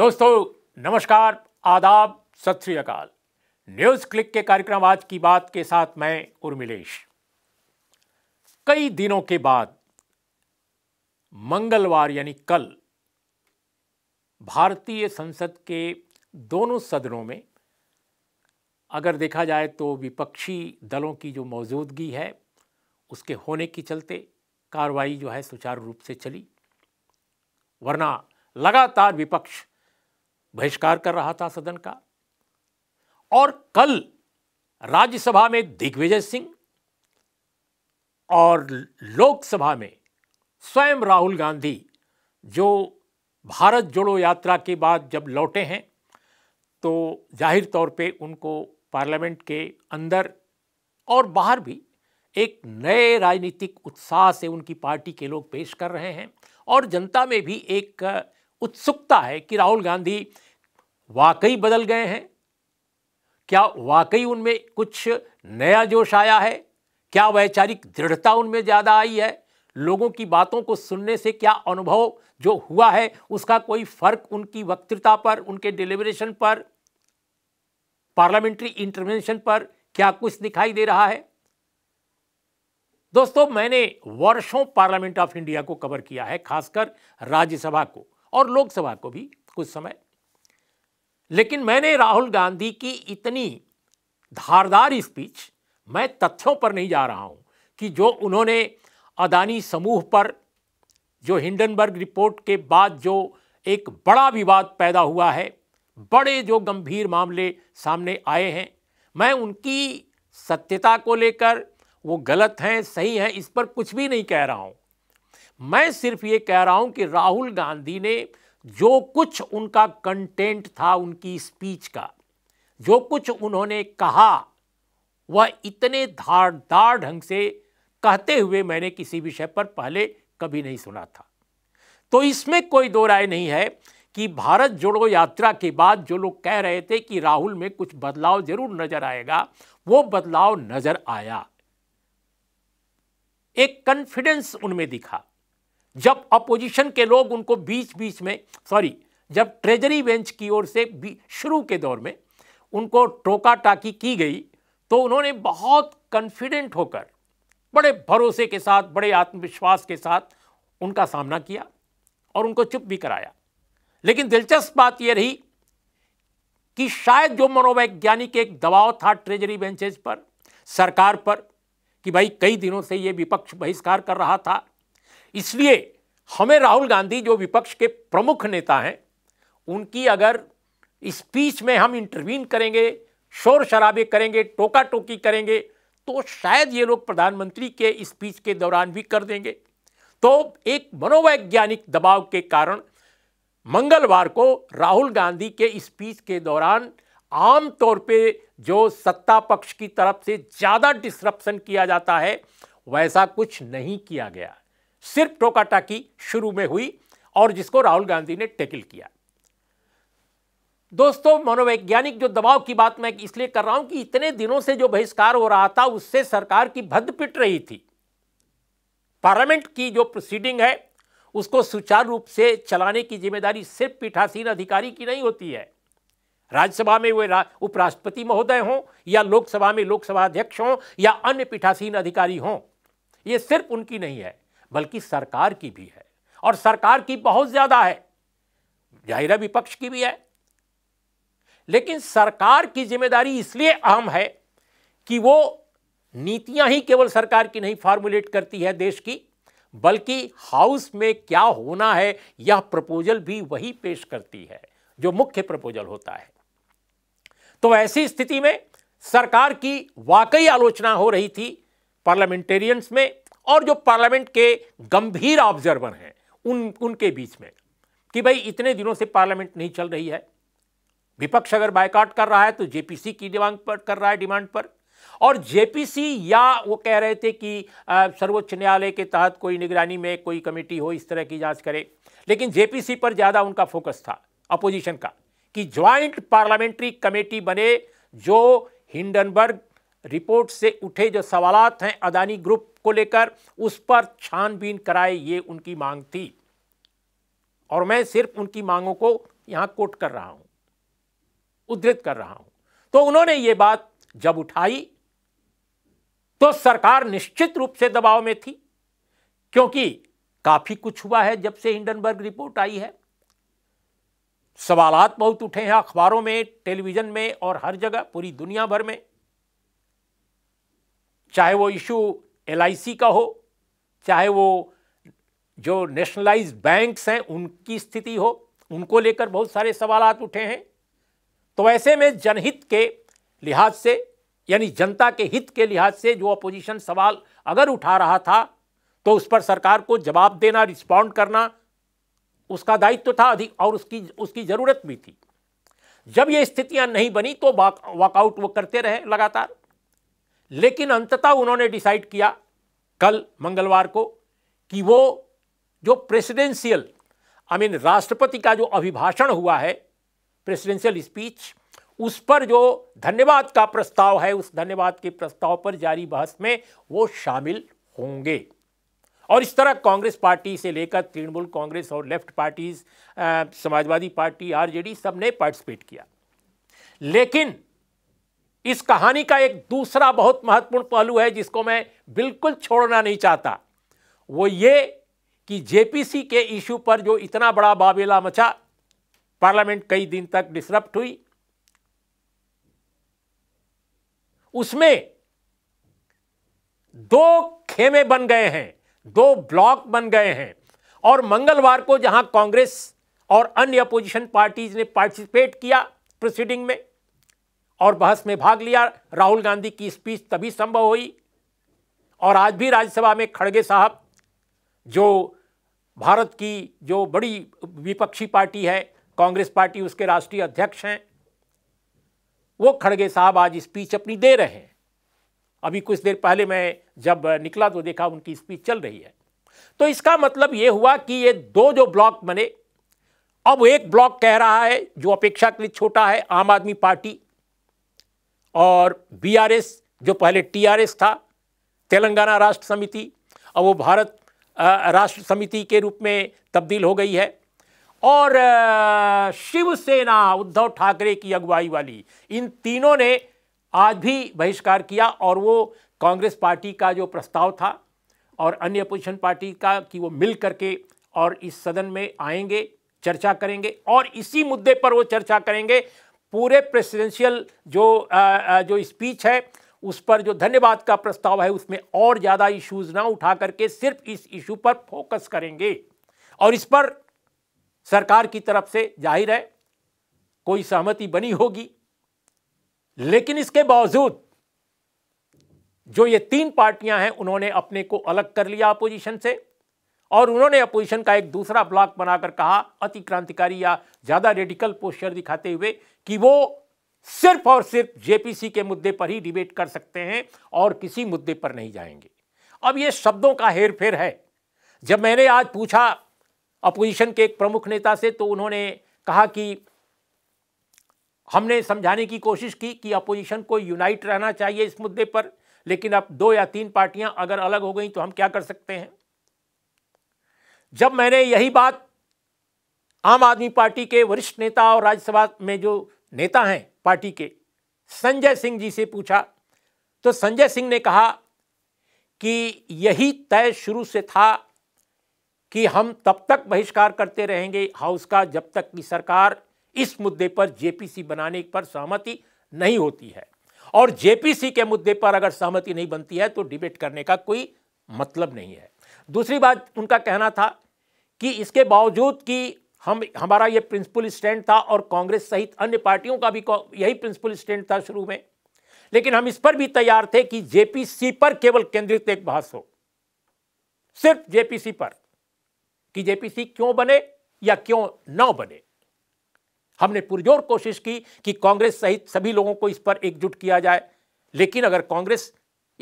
दोस्तों नमस्कार आदाब सत श्रीकाल अकाल न्यूज क्लिक के कार्यक्रम आज की बात के साथ मैं उर्मिलेश कई दिनों के बाद मंगलवार यानी कल भारतीय संसद के दोनों सदनों में अगर देखा जाए तो विपक्षी दलों की जो मौजूदगी है उसके होने के चलते कार्रवाई जो है सुचारू रूप से चली वरना लगातार विपक्ष बहिष्कार कर रहा था सदन का और कल राज्यसभा में दिग्विजय सिंह और लोकसभा में स्वयं राहुल गांधी जो भारत जोड़ो यात्रा के बाद जब लौटे हैं तो जाहिर तौर पे उनको पार्लियामेंट के अंदर और बाहर भी एक नए राजनीतिक उत्साह से उनकी पार्टी के लोग पेश कर रहे हैं और जनता में भी एक उत्सुकता है कि राहुल गांधी वाकई बदल गए हैं क्या वाकई उनमें कुछ नया जोश आया है क्या वैचारिक दृढ़ता उनमें ज़्यादा आई है लोगों की बातों को सुनने से क्या अनुभव जो हुआ है उसका कोई फर्क उनकी वक्तृता पर उनके डिलीवरेशन पर पार्लियामेंट्री इंटरवेंशन पर क्या कुछ दिखाई दे रहा है दोस्तों मैंने वर्षों पार्लियामेंट ऑफ इंडिया को कवर किया है खासकर राज्यसभा को और लोकसभा को भी कुछ समय लेकिन मैंने राहुल गांधी की इतनी धारदार स्पीच मैं तथ्यों पर नहीं जा रहा हूं कि जो उन्होंने अदानी समूह पर जो हिंडनबर्ग रिपोर्ट के बाद जो एक बड़ा विवाद पैदा हुआ है बड़े जो गंभीर मामले सामने आए हैं मैं उनकी सत्यता को लेकर वो गलत हैं सही हैं इस पर कुछ भी नहीं कह रहा हूँ मैं सिर्फ ये कह रहा हूँ कि राहुल गांधी ने जो कुछ उनका कंटेंट था उनकी स्पीच का जो कुछ उन्होंने कहा वह इतने धारदार ढंग से कहते हुए मैंने किसी विषय पर पहले कभी नहीं सुना था तो इसमें कोई दो राय नहीं है कि भारत जोड़ो यात्रा के बाद जो लोग कह रहे थे कि राहुल में कुछ बदलाव जरूर नजर आएगा वो बदलाव नजर आया एक कॉन्फिडेंस उनमें दिखा जब अपोजिशन के लोग उनको बीच बीच में सॉरी जब ट्रेजरी बेंच की ओर से शुरू के दौर में उनको टोका टाकी की गई तो उन्होंने बहुत कॉन्फिडेंट होकर बड़े भरोसे के साथ बड़े आत्मविश्वास के साथ उनका सामना किया और उनको चुप भी कराया लेकिन दिलचस्प बात यह रही कि शायद जो मनोवैज्ञानिक एक दबाव था ट्रेजरी बेंचेज पर सरकार पर कि भाई कई दिनों से ये विपक्ष बहिष्कार कर रहा था इसलिए हमें राहुल गांधी जो विपक्ष के प्रमुख नेता हैं उनकी अगर स्पीच में हम इंटरवीन करेंगे शोर शराबे करेंगे टोका टोकी करेंगे तो शायद ये लोग प्रधानमंत्री के स्पीच के दौरान भी कर देंगे तो एक मनोवैज्ञानिक दबाव के कारण मंगलवार को राहुल गांधी के स्पीच के दौरान आम तौर पे जो सत्ता पक्ष की तरफ से ज़्यादा डिसरप्शन किया जाता है वैसा कुछ नहीं किया गया सिर्फ टोकाटाकी शुरू में हुई और जिसको राहुल गांधी ने टेकल किया दोस्तों मनोवैज्ञानिक जो दबाव की बात मैं इसलिए कर रहा हूं कि इतने दिनों से जो बहिष्कार हो रहा था उससे सरकार की भद्द पिट रही थी पार्लियामेंट की जो प्रोसीडिंग है उसको सुचारू रूप से चलाने की जिम्मेदारी सिर्फ पीठासीन अधिकारी की नहीं होती है राज्यसभा में वे उपराष्ट्रपति महोदय हों या लोकसभा में लोकसभा अध्यक्ष हों या अन्य पीठासीन अधिकारी हों ये सिर्फ उनकी नहीं है बल्कि सरकार की भी है और सरकार की बहुत ज़्यादा है जाहिरा विपक्ष की भी है लेकिन सरकार की जिम्मेदारी इसलिए अहम है कि वो नीतियां ही केवल सरकार की नहीं फॉर्मुलेट करती है देश की बल्कि हाउस में क्या होना है यह प्रपोजल भी वही पेश करती है जो मुख्य प्रपोजल होता है तो ऐसी स्थिति में सरकार की वाकई आलोचना हो रही थी पार्लियामेंटेरियंस में और जो पार्लियामेंट के गंभीर ऑब्जर्वर हैं उन उनके बीच में कि भाई इतने दिनों से पार्लियामेंट नहीं चल रही है विपक्ष अगर बायकाट कर रहा है तो जेपीसी की डिमांड पर कर रहा है डिमांड पर और जेपीसी या वो कह रहे थे कि सर्वोच्च न्यायालय के तहत कोई निगरानी में कोई कमेटी हो इस तरह की जांच करे लेकिन जेपीसी पर ज़्यादा उनका फोकस था अपोजिशन का कि ज्वाइंट पार्लियामेंट्री कमेटी बने जो हिंडनबर्ग रिपोर्ट से उठे जो सवाल हैं अदानी ग्रुप को लेकर उस पर छानबीन कराए ये उनकी मांग थी और मैं सिर्फ उनकी मांगों को यहां कोट कर रहा हूं उद्धृत कर रहा हूं तो उन्होंने ये बात जब उठाई तो सरकार निश्चित रूप से दबाव में थी क्योंकि काफी कुछ हुआ है जब से हिंडनबर्ग रिपोर्ट आई है सवालात बहुत उठे हैं अखबारों में टेलीविज़न में और हर जगह पूरी दुनिया भर में चाहे वो इशू एल का हो चाहे वो जो नेशनलाइज बैंक्स हैं उनकी स्थिति हो उनको लेकर बहुत सारे सवाल उठे हैं तो ऐसे में जनहित के लिहाज से यानी जनता के हित के लिहाज से जो अपोजिशन सवाल अगर उठा रहा था तो उस पर सरकार को जवाब देना रिस्पॉन्ड करना उसका दायित्व था अधिक और उसकी उसकी ज़रूरत भी थी जब ये स्थितियां नहीं बनी तो वॉकआउट वो करते रहे लगातार लेकिन अंततः उन्होंने डिसाइड किया कल मंगलवार को कि वो जो प्रेसिडेंशियल आई मीन राष्ट्रपति का जो अभिभाषण हुआ है प्रेसिडेंशियल स्पीच उस पर जो धन्यवाद का प्रस्ताव है उस धन्यवाद के प्रस्ताव पर जारी बहस में वो शामिल होंगे और इस तरह कांग्रेस पार्टी से लेकर तृणमूल कांग्रेस और left parties Samajwadi Party RJD सब ने पार्टिसिपेट किया लेकिन इस कहानी का एक दूसरा बहुत महत्वपूर्ण पहलू है जिसको मैं बिल्कुल छोड़ना नहीं चाहता वो ये कि जेपीसी के इशू पर जो इतना बड़ा बाबेला मचा पार्लियामेंट कई दिन तक डिसरप्ट हुई उसमें दो खेमे बन गए हैं दो ब्लॉक बन गए हैं और मंगलवार को जहां कांग्रेस और अन्य अपोजिशन पार्टीज ने पार्टिसिपेट किया प्रोसीडिंग में और बहस में भाग लिया राहुल गांधी की स्पीच तभी संभव हुई और आज भी राज्यसभा में खड़गे साहब जो भारत की जो बड़ी विपक्षी पार्टी है कांग्रेस पार्टी उसके राष्ट्रीय अध्यक्ष हैं वो खड़गे साहब आज स्पीच अपनी दे रहे हैं अभी कुछ देर पहले मैं जब निकला तो देखा उनकी स्पीच चल रही है तो इसका मतलब ये हुआ कि ये दो जो ब्लॉक बने अब एक ब्लॉक कह रहा है जो अपेक्षाकृत छोटा है आम आदमी पार्टी और बीआरएस जो पहले टीआरएस था तेलंगाना राष्ट्र समिति अब वो भारत राष्ट्र समिति के रूप में तब्दील हो गई है और शिवसेना उद्धव ठाकरे की अगुवाई वाली इन तीनों ने आज भी बहिष्कार किया और वो कांग्रेस पार्टी का जो प्रस्ताव था और अन्य अपोजिशन पार्टी का कि वो मिल करके और इस सदन में आएंगे चर्चा करेंगे और इसी मुद्दे पर वो चर्चा करेंगे पूरे प्रेसिडेंशियल जो आ, जो स्पीच है उस पर जो धन्यवाद का प्रस्ताव है उसमें और ज़्यादा इश्यूज ना उठा करके सिर्फ इस इशू पर फोकस करेंगे और इस पर सरकार की तरफ से जाहिर है कोई सहमति बनी होगी लेकिन इसके बावजूद जो ये तीन पार्टियां हैं उन्होंने अपने को अलग कर लिया अपोजिशन से और उन्होंने अपोजिशन का एक दूसरा ब्लॉक बनाकर कहा अति क्रांतिकारी या ज़्यादा रेडिकल पोस्चर दिखाते हुए कि वो सिर्फ और सिर्फ जेपीसी के मुद्दे पर ही डिबेट कर सकते हैं और किसी मुद्दे पर नहीं जाएंगे अब ये शब्दों का हेर फेर है जब मैंने आज पूछा अपोजिशन के एक प्रमुख नेता से तो उन्होंने कहा कि हमने समझाने की कोशिश की कि अपोजिशन को यूनाइट रहना चाहिए इस मुद्दे पर लेकिन अब दो या तीन पार्टियां अगर अलग हो गई तो हम क्या कर सकते हैं जब मैंने यही बात आम आदमी पार्टी के वरिष्ठ नेता और राज्यसभा में जो नेता हैं पार्टी के संजय सिंह जी से पूछा तो संजय सिंह ने कहा कि यही तय शुरू से था कि हम तब तक बहिष्कार करते रहेंगे हाउस का जब तक कि सरकार इस मुद्दे पर जेपीसी बनाने पर सहमति नहीं होती है और जेपीसी के मुद्दे पर अगर सहमति नहीं बनती है तो डिबेट करने का कोई मतलब नहीं है दूसरी बात उनका कहना था कि इसके बावजूद कि हम हमारा ये प्रिंसिपल स्टैंड था और कांग्रेस सहित अन्य पार्टियों का भी यही प्रिंसिपल स्टैंड था शुरू में लेकिन हम इस पर भी तैयार थे कि जेपीसी पर केवल केंद्रित एक बहस हो सिर्फ जेपीसी पर कि जेपीसी क्यों बने या क्यों न बने हमने पुरजोर कोशिश की कि कांग्रेस सहित सभी लोगों को इस पर एकजुट किया जाए लेकिन अगर कांग्रेस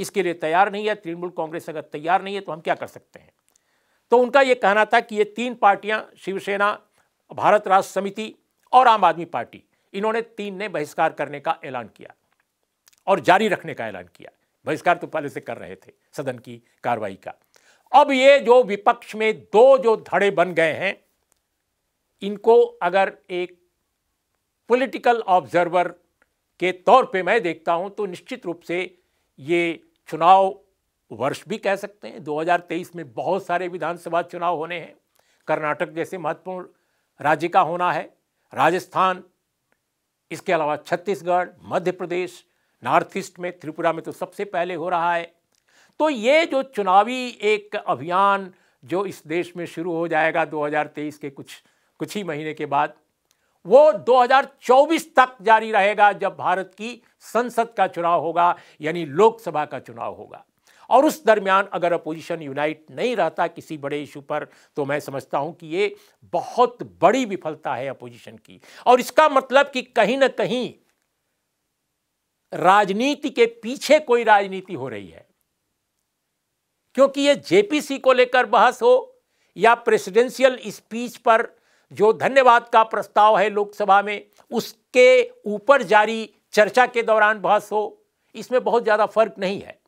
इसके लिए तैयार नहीं है तृणमूल कांग्रेस अगर तैयार नहीं है तो हम क्या कर सकते हैं तो उनका यह कहना था कि ये तीन पार्टियां शिवसेना भारत राष्ट्र समिति और आम आदमी पार्टी इन्होंने तीन ने बहिष्कार करने का ऐलान किया और जारी रखने का ऐलान किया बहिष्कार तो पहले से कर रहे थे सदन की कार्रवाई का अब ये जो विपक्ष में दो जो धड़े बन गए हैं इनको अगर एक पॉलिटिकल ऑब्जर्वर के तौर पे मैं देखता हूं तो निश्चित रूप से ये चुनाव वर्ष भी कह सकते हैं 2023 में बहुत सारे विधानसभा चुनाव होने हैं कर्नाटक जैसे महत्वपूर्ण राज्य का होना है राजस्थान इसके अलावा छत्तीसगढ़ मध्य प्रदेश नॉर्थ ईस्ट में त्रिपुरा में तो सबसे पहले हो रहा है तो ये जो चुनावी एक अभियान जो इस देश में शुरू हो जाएगा 2023 के कुछ कुछ ही महीने के बाद वो 2024 तक जारी रहेगा जब भारत की संसद का चुनाव होगा यानी लोकसभा का चुनाव होगा और उस दरमियान अगर अपोजिशन यूनाइट नहीं रहता किसी बड़े इशू पर तो मैं समझता हूं कि ये बहुत बड़ी विफलता है अपोजिशन की और इसका मतलब कि कहीं ना कहीं राजनीति के पीछे कोई राजनीति हो रही है क्योंकि ये जेपीसी को लेकर बहस हो या प्रेसिडेंशियल स्पीच पर जो धन्यवाद का प्रस्ताव है लोकसभा में उसके ऊपर जारी चर्चा के दौरान बहस हो इसमें बहुत ज़्यादा फर्क नहीं है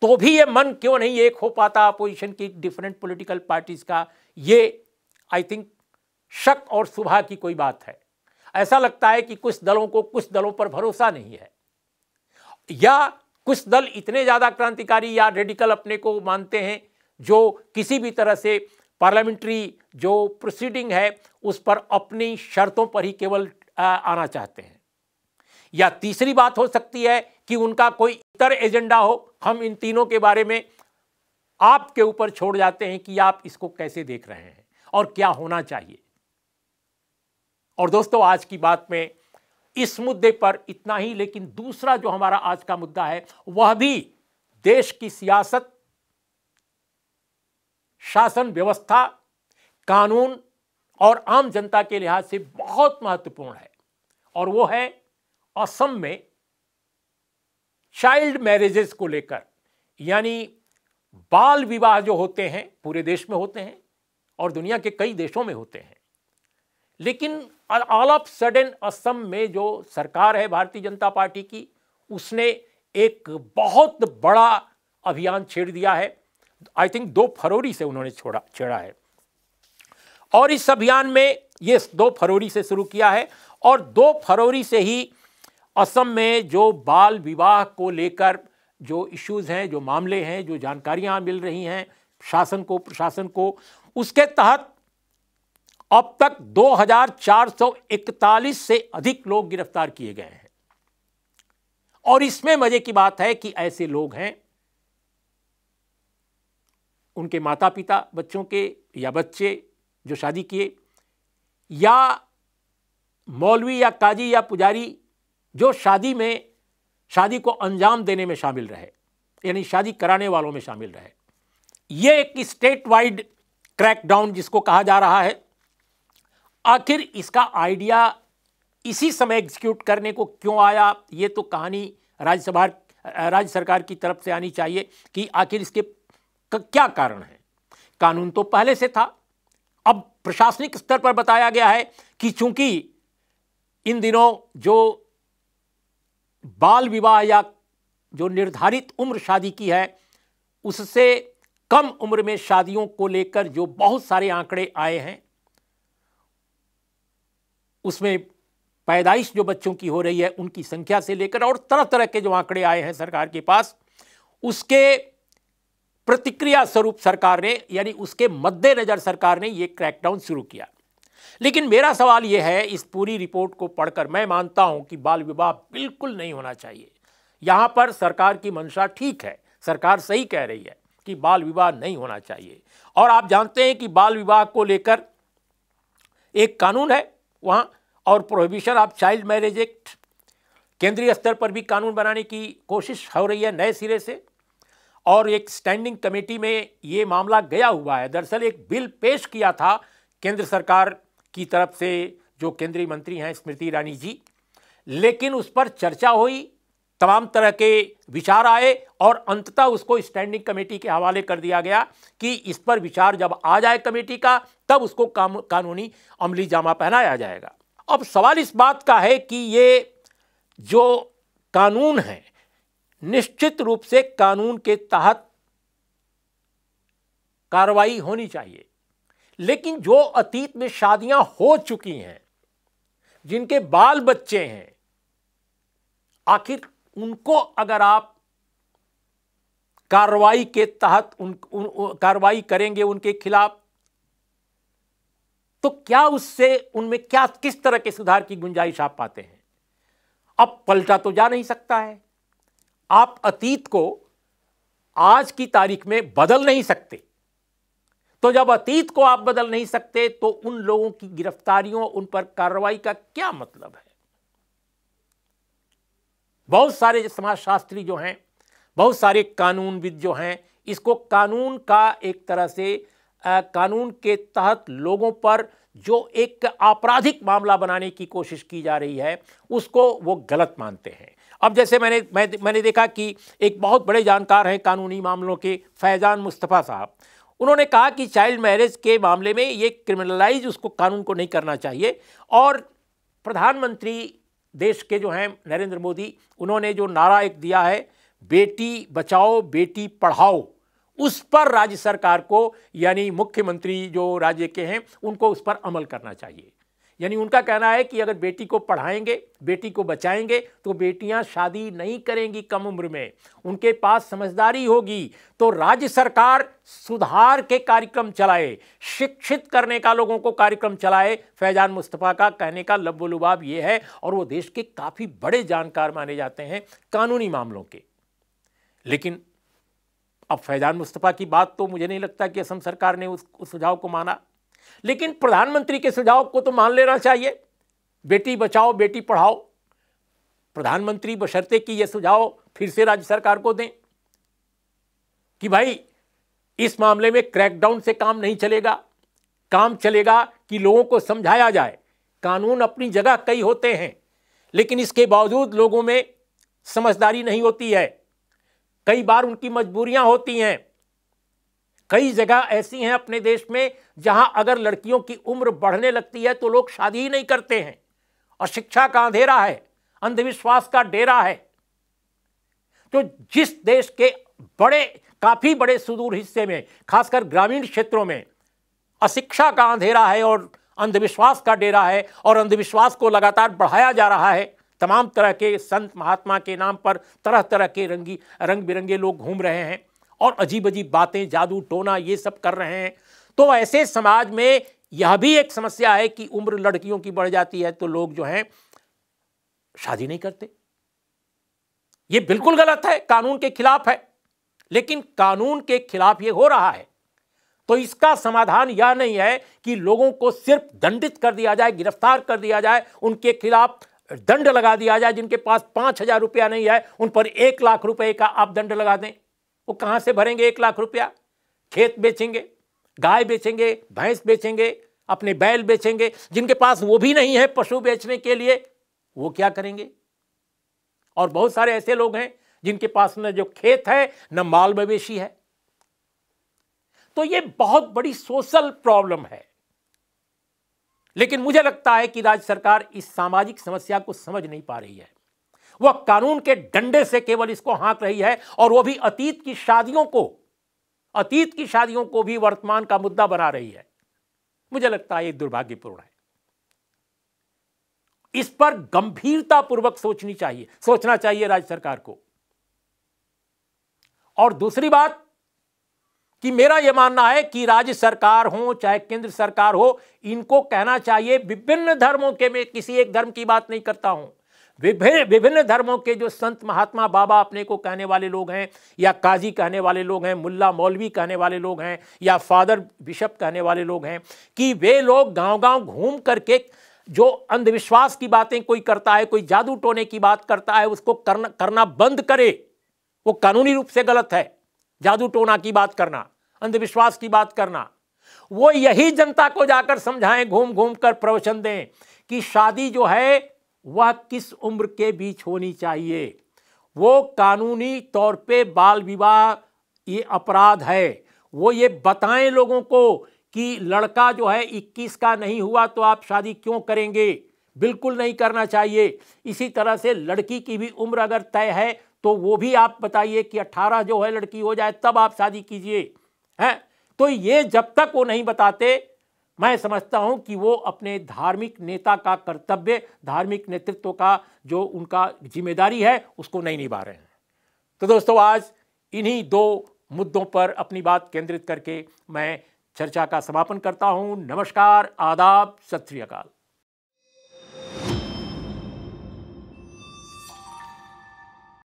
तो भी ये मन क्यों नहीं एक हो पाता अपोजिशन की डिफरेंट पॉलिटिकल पार्टीज का ये आई थिंक शक और सुबह की कोई बात है ऐसा लगता है कि कुछ दलों को कुछ दलों पर भरोसा नहीं है या कुछ दल इतने ज़्यादा क्रांतिकारी या रेडिकल अपने को मानते हैं जो किसी भी तरह से पार्लियामेंट्री जो प्रोसीडिंग है उस पर अपनी शर्तों पर ही केवल आना चाहते हैं या तीसरी बात हो सकती है कि उनका कोई इतर एजेंडा हो हम इन तीनों के बारे में आपके ऊपर छोड़ जाते हैं कि आप इसको कैसे देख रहे हैं और क्या होना चाहिए और दोस्तों आज की बात में इस मुद्दे पर इतना ही लेकिन दूसरा जो हमारा आज का मुद्दा है वह भी देश की सियासत शासन व्यवस्था कानून और आम जनता के लिहाज से बहुत महत्वपूर्ण है और वो है असम में चाइल्ड मैरिजेस को लेकर यानी बाल विवाह जो होते हैं पूरे देश में होते हैं और दुनिया के कई देशों में होते हैं लेकिन ऑल ऑफ सडन असम में जो सरकार है भारतीय जनता पार्टी की उसने एक बहुत बड़ा अभियान छेड़ दिया है आई थिंक दो फरवरी से उन्होंने छोड़ा छेड़ा है और इस अभियान में ये दो फरवरी से शुरू किया है और दो फरवरी से ही असम में जो बाल विवाह को लेकर जो इश्यूज़ हैं जो मामले हैं जो जानकारियां मिल रही हैं शासन को प्रशासन को उसके तहत अब तक 2,441 से अधिक लोग गिरफ्तार किए गए हैं और इसमें मज़े की बात है कि ऐसे लोग हैं उनके माता पिता बच्चों के या बच्चे जो शादी किए या मौलवी या काजी या पुजारी जो शादी में शादी को अंजाम देने में शामिल रहे यानी शादी कराने वालों में शामिल रहे ये एक स्टेट वाइड क्रैकडाउन जिसको कहा जा रहा है आखिर इसका आइडिया इसी समय एग्जीक्यूट करने को क्यों आया ये तो कहानी राज्यसभा राज्य सरकार की तरफ से आनी चाहिए कि आखिर इसके क्या कारण है कानून तो पहले से था अब प्रशासनिक स्तर पर बताया गया है कि चूंकि इन दिनों जो बाल विवाह या जो निर्धारित उम्र शादी की है उससे कम उम्र में शादियों को लेकर जो बहुत सारे आंकड़े आए हैं उसमें पैदाइश जो बच्चों की हो रही है उनकी संख्या से लेकर और तरह तरह के जो आंकड़े आए हैं सरकार के पास उसके प्रतिक्रिया स्वरूप सरकार ने यानी उसके मद्देनज़र सरकार ने ये क्रैकडाउन शुरू किया लेकिन मेरा सवाल यह है इस पूरी रिपोर्ट को पढ़कर मैं मानता हूं कि बाल विवाह बिल्कुल नहीं होना चाहिए यहां पर सरकार की मंशा ठीक है सरकार सही कह रही है कि बाल विवाह नहीं होना चाहिए और आप जानते हैं कि बाल विवाह को लेकर एक कानून है वहां और prohibition of child marriage act केंद्रीय स्तर पर भी कानून बनाने की कोशिश हो रही है नए सिरे से और एक स्टैंडिंग कमेटी में ये मामला गया हुआ है दरअसल एक बिल पेश किया था केंद्र सरकार की तरफ से जो केंद्रीय मंत्री हैं स्मृति ईरानी जी लेकिन उस पर चर्चा हुई तमाम तरह के विचार आए और अंततः उसको स्टैंडिंग कमेटी के हवाले कर दिया गया कि इस पर विचार जब आ जाए कमेटी का तब उसको काम कानूनी अमली जामा पहनाया जाएगा अब सवाल इस बात का है कि ये जो कानून है निश्चित रूप से कानून के तहत कार्रवाई होनी चाहिए लेकिन जो अतीत में शादियां हो चुकी हैं जिनके बाल बच्चे हैं आखिर उनको अगर आप कार्रवाई के तहत उन, उन, उन कार्रवाई करेंगे उनके खिलाफ तो क्या उससे उनमें क्या किस तरह के सुधार की गुंजाइश आप पाते हैं अब पलटा तो जा नहीं सकता है आप अतीत को आज की तारीख में बदल नहीं सकते तो जब अतीत को आप बदल नहीं सकते तो उन लोगों की गिरफ्तारियों उन पर कार्रवाई का क्या मतलब है बहुत सारे समाजशास्त्री जो हैं बहुत सारे कानूनविद जो हैं इसको कानून का एक तरह से आ, कानून के तहत लोगों पर जो एक आपराधिक मामला बनाने की कोशिश की जा रही है उसको वो गलत मानते हैं अब जैसे मैंने मैं, मैंने देखा कि एक बहुत बड़े जानकार हैं कानूनी मामलों के फैजान मुस्तफ़ा साहब उन्होंने कहा कि चाइल्ड मैरिज के मामले में ये क्रिमिनलाइज उसको कानून को नहीं करना चाहिए और प्रधानमंत्री देश के जो हैं नरेंद्र मोदी उन्होंने जो नारा एक दिया है बेटी बचाओ बेटी पढ़ाओ उस पर राज्य सरकार को यानी मुख्यमंत्री जो राज्य के हैं उनको उस पर अमल करना चाहिए यानी उनका कहना है कि अगर बेटी को पढ़ाएंगे बेटी को बचाएंगे तो बेटियां शादी नहीं करेंगी कम उम्र में उनके पास समझदारी होगी तो राज्य सरकार सुधार के कार्यक्रम चलाए शिक्षित करने का लोगों को कार्यक्रम चलाए फैजान मुस्तफ़ा का कहने का लब्बोलुबाब ये है और वो देश के काफ़ी बड़े जानकार माने जाते हैं कानूनी मामलों के लेकिन अब फैजान मुस्तफ़ा की बात तो मुझे नहीं लगता कि असम सरकार ने उस, उस सुझाव को माना लेकिन प्रधानमंत्री के सुझाव को तो मान लेना चाहिए बेटी बचाओ बेटी पढ़ाओ प्रधानमंत्री बशर्ते कि यह सुझाव फिर से राज्य सरकार को दें कि भाई इस मामले में क्रैकडाउन से काम नहीं चलेगा काम चलेगा कि लोगों को समझाया जाए कानून अपनी जगह कई होते हैं लेकिन इसके बावजूद लोगों में समझदारी नहीं होती है कई बार उनकी मजबूरियां होती हैं कई जगह ऐसी हैं अपने देश में जहां अगर लड़कियों की उम्र बढ़ने लगती है तो लोग शादी ही नहीं करते हैं और शिक्षा का अंधेरा है अंधविश्वास का डेरा है तो जिस देश के बड़े काफ़ी बड़े सुदूर हिस्से में खासकर ग्रामीण क्षेत्रों में अशिक्षा का अंधेरा है और अंधविश्वास का डेरा है और अंधविश्वास को लगातार बढ़ाया जा रहा है तमाम तरह के संत महात्मा के नाम पर तरह तरह के रंगी रंग बिरंगे लोग घूम रहे हैं और अजीब अजीब बातें जादू टोना ये सब कर रहे हैं तो ऐसे समाज में यह भी एक समस्या है कि उम्र लड़कियों की बढ़ जाती है तो लोग जो हैं शादी नहीं करते ये बिल्कुल गलत है कानून के खिलाफ है लेकिन कानून के खिलाफ ये हो रहा है तो इसका समाधान यह नहीं है कि लोगों को सिर्फ दंडित कर दिया जाए गिरफ्तार कर दिया जाए उनके खिलाफ दंड लगा दिया जाए जिनके पास पांच हजार रुपया नहीं है उन पर एक लाख रुपए का आप दंड लगा दें वो कहाँ से भरेंगे एक लाख रुपया खेत बेचेंगे गाय बेचेंगे भैंस बेचेंगे अपने बैल बेचेंगे जिनके पास वो भी नहीं है पशु बेचने के लिए वो क्या करेंगे और बहुत सारे ऐसे लोग हैं जिनके पास न जो खेत है न माल मवेशी है तो ये बहुत बड़ी सोशल प्रॉब्लम है लेकिन मुझे लगता है कि राज्य सरकार इस सामाजिक समस्या को समझ नहीं पा रही है वह कानून के डंडे से केवल इसको हाँक रही है और वो भी अतीत की शादियों को अतीत की शादियों को भी वर्तमान का मुद्दा बना रही है मुझे लगता है ये दुर्भाग्यपूर्ण है इस पर गंभीरता पूर्वक सोचनी चाहिए सोचना चाहिए राज्य सरकार को और दूसरी बात कि मेरा यह मानना है कि राज्य सरकार हो चाहे केंद्र सरकार हो इनको कहना चाहिए विभिन्न धर्मों के मैं किसी एक धर्म की बात नहीं करता हूं विभिन्न विभिन्न धर्मों के जो संत महात्मा बाबा अपने को कहने वाले लोग हैं या काजी कहने वाले लोग हैं मुल्ला मौलवी कहने वाले लोग हैं या फादर बिशप कहने वाले लोग हैं कि वे लोग गांव गांव घूम करके जो अंधविश्वास की बातें कोई करता है कोई जादू टोने की बात करता है उसको करना करना बंद करे वो कानूनी रूप से गलत है जादू टोना की बात करना अंधविश्वास की बात करना वो यही जनता को जाकर समझाएं घूम घूम कर प्रवचन दें कि शादी जो है वह किस उम्र के बीच होनी चाहिए वो कानूनी तौर पे बाल विवाह ये अपराध है वो ये बताएं लोगों को कि लड़का जो है 21 का नहीं हुआ तो आप शादी क्यों करेंगे बिल्कुल नहीं करना चाहिए इसी तरह से लड़की की भी उम्र अगर तय है तो वो भी आप बताइए कि 18 जो है लड़की हो जाए तब आप शादी कीजिए हैं तो ये जब तक वो नहीं बताते मैं समझता हूं कि वो अपने धार्मिक नेता का कर्तव्य धार्मिक नेतृत्व का जो उनका जिम्मेदारी है उसको नहीं निभा रहे हैं तो दोस्तों आज इन्हीं दो मुद्दों पर अपनी बात केंद्रित करके मैं चर्चा का समापन करता हूं नमस्कार आदाब सत श्रीकाल